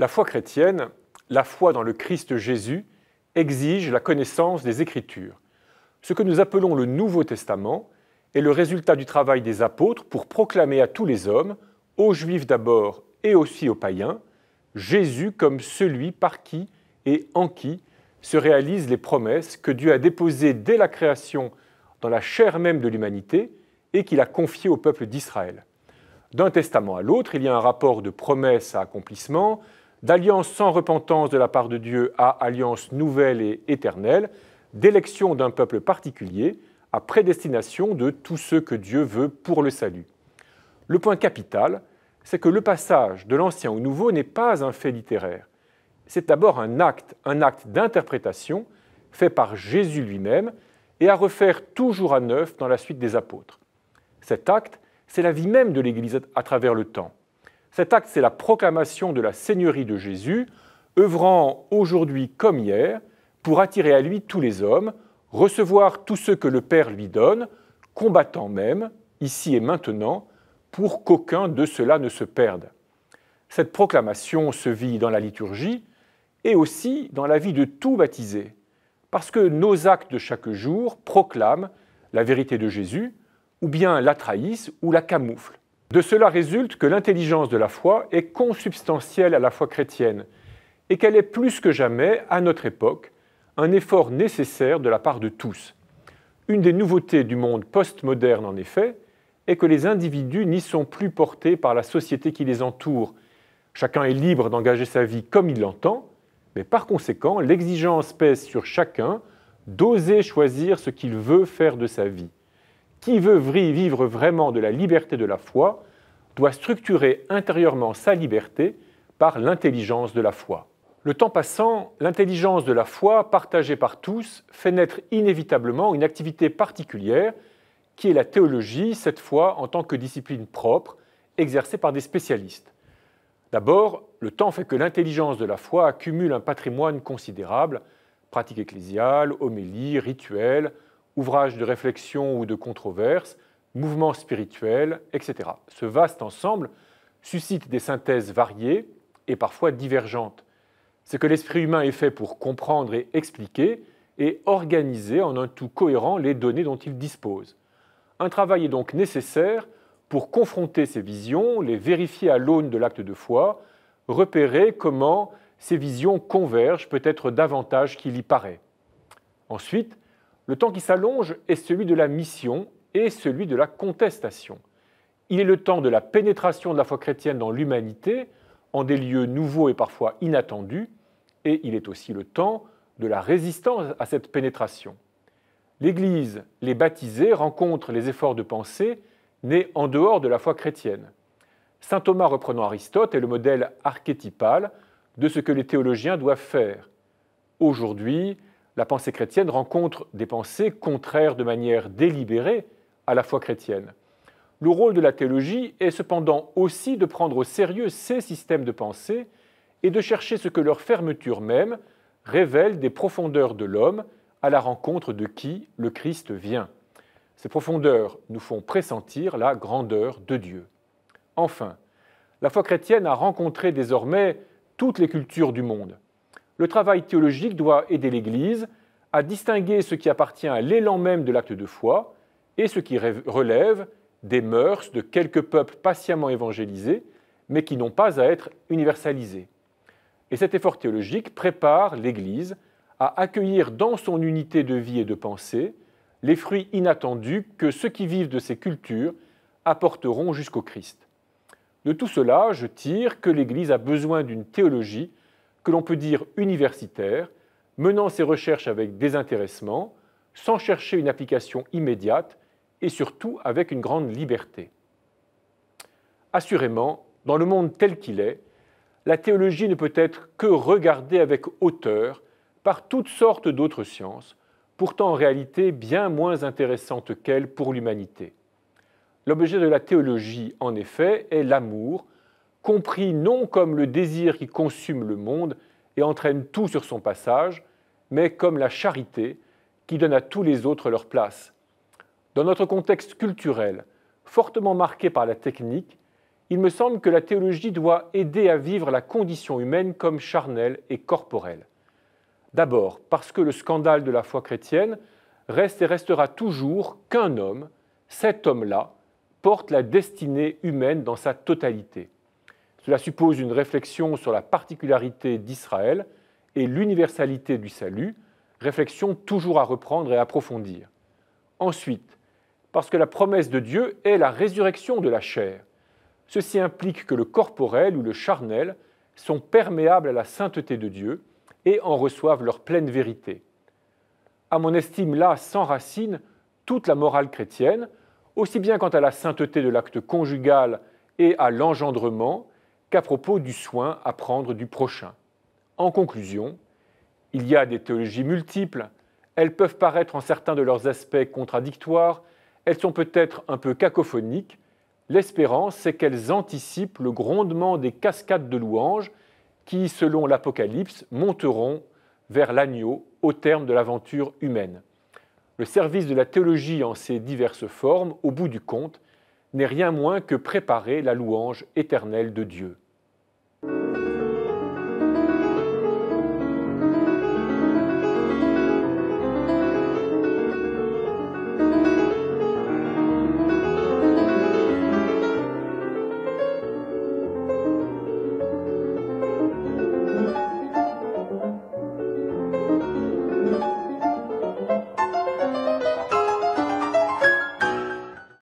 La foi chrétienne, la foi dans le Christ Jésus, exige la connaissance des Écritures. Ce que nous appelons le Nouveau Testament est le résultat du travail des apôtres pour proclamer à tous les hommes, aux Juifs d'abord et aussi aux païens, Jésus comme celui par qui et en qui se réalisent les promesses que Dieu a déposées dès la création dans la chair même de l'humanité et qu'il a confiées au peuple d'Israël. D'un testament à l'autre, il y a un rapport de promesses à accomplissement, d'alliance sans repentance de la part de Dieu à alliance nouvelle et éternelle, d'élection d'un peuple particulier à prédestination de tous ceux que Dieu veut pour le salut. Le point capital, c'est que le passage de l'Ancien au Nouveau n'est pas un fait littéraire. C'est d'abord un acte, un acte d'interprétation fait par Jésus lui-même et à refaire toujours à neuf dans la suite des apôtres. Cet acte, c'est la vie même de l'Église à travers le temps. Cet acte, c'est la proclamation de la Seigneurie de Jésus, œuvrant aujourd'hui comme hier pour attirer à lui tous les hommes, recevoir tous ceux que le Père lui donne, combattant même, ici et maintenant, pour qu'aucun de cela ne se perde. Cette proclamation se vit dans la liturgie et aussi dans la vie de tout baptisé, parce que nos actes de chaque jour proclament la vérité de Jésus, ou bien la trahissent ou la camouflent. De cela résulte que l'intelligence de la foi est consubstantielle à la foi chrétienne et qu'elle est plus que jamais, à notre époque, un effort nécessaire de la part de tous. Une des nouveautés du monde postmoderne, en effet, est que les individus n'y sont plus portés par la société qui les entoure. Chacun est libre d'engager sa vie comme il l'entend, mais par conséquent, l'exigence pèse sur chacun d'oser choisir ce qu'il veut faire de sa vie. Qui veut vivre vraiment de la liberté de la foi doit structurer intérieurement sa liberté par l'intelligence de la foi. Le temps passant, l'intelligence de la foi, partagée par tous, fait naître inévitablement une activité particulière, qui est la théologie, cette fois en tant que discipline propre, exercée par des spécialistes. D'abord, le temps fait que l'intelligence de la foi accumule un patrimoine considérable, pratique ecclésiale, homélies, rituels, ouvrages de réflexion ou de controverse, mouvements spirituels, etc. Ce vaste ensemble suscite des synthèses variées et parfois divergentes. Ce que l'esprit humain est fait pour comprendre et expliquer et organiser en un tout cohérent les données dont il dispose. Un travail est donc nécessaire pour confronter ces visions, les vérifier à l'aune de l'acte de foi, repérer comment ces visions convergent peut-être davantage qu'il y paraît. Ensuite, le temps qui s'allonge est celui de la mission et celui de la contestation. Il est le temps de la pénétration de la foi chrétienne dans l'humanité, en des lieux nouveaux et parfois inattendus, et il est aussi le temps de la résistance à cette pénétration. L'Église, les baptisés, rencontrent les efforts de pensée nés en dehors de la foi chrétienne. Saint Thomas, reprenant Aristote, est le modèle archétypal de ce que les théologiens doivent faire. Aujourd'hui, la pensée chrétienne rencontre des pensées contraires de manière délibérée à la foi chrétienne. Le rôle de la théologie est cependant aussi de prendre au sérieux ces systèmes de pensée et de chercher ce que leur fermeture même révèle des profondeurs de l'homme à la rencontre de qui le Christ vient. Ces profondeurs nous font pressentir la grandeur de Dieu. Enfin, la foi chrétienne a rencontré désormais toutes les cultures du monde le travail théologique doit aider l'Église à distinguer ce qui appartient à l'élan même de l'acte de foi et ce qui relève des mœurs de quelques peuples patiemment évangélisés, mais qui n'ont pas à être universalisés. Et cet effort théologique prépare l'Église à accueillir dans son unité de vie et de pensée les fruits inattendus que ceux qui vivent de ces cultures apporteront jusqu'au Christ. De tout cela, je tire que l'Église a besoin d'une théologie l'on peut dire universitaire, menant ses recherches avec désintéressement, sans chercher une application immédiate et surtout avec une grande liberté. Assurément, dans le monde tel qu'il est, la théologie ne peut être que regardée avec hauteur par toutes sortes d'autres sciences, pourtant en réalité bien moins intéressantes qu'elles pour l'humanité. L'objet de la théologie, en effet, est l'amour, compris non comme le désir qui consume le monde et entraîne tout sur son passage, mais comme la charité qui donne à tous les autres leur place. Dans notre contexte culturel, fortement marqué par la technique, il me semble que la théologie doit aider à vivre la condition humaine comme charnelle et corporelle. D'abord, parce que le scandale de la foi chrétienne reste et restera toujours qu'un homme, cet homme-là, porte la destinée humaine dans sa totalité. Cela suppose une réflexion sur la particularité d'Israël et l'universalité du salut, réflexion toujours à reprendre et approfondir. Ensuite, parce que la promesse de Dieu est la résurrection de la chair. Ceci implique que le corporel ou le charnel sont perméables à la sainteté de Dieu et en reçoivent leur pleine vérité. À mon estime, là s'enracine toute la morale chrétienne, aussi bien quant à la sainteté de l'acte conjugal et à l'engendrement, qu'à propos du soin à prendre du prochain. En conclusion, il y a des théologies multiples, elles peuvent paraître en certains de leurs aspects contradictoires, elles sont peut-être un peu cacophoniques, l'espérance c'est qu'elles anticipent le grondement des cascades de louanges qui, selon l'Apocalypse, monteront vers l'agneau au terme de l'aventure humaine. Le service de la théologie en ses diverses formes, au bout du compte, n'est rien moins que préparer la louange éternelle de Dieu.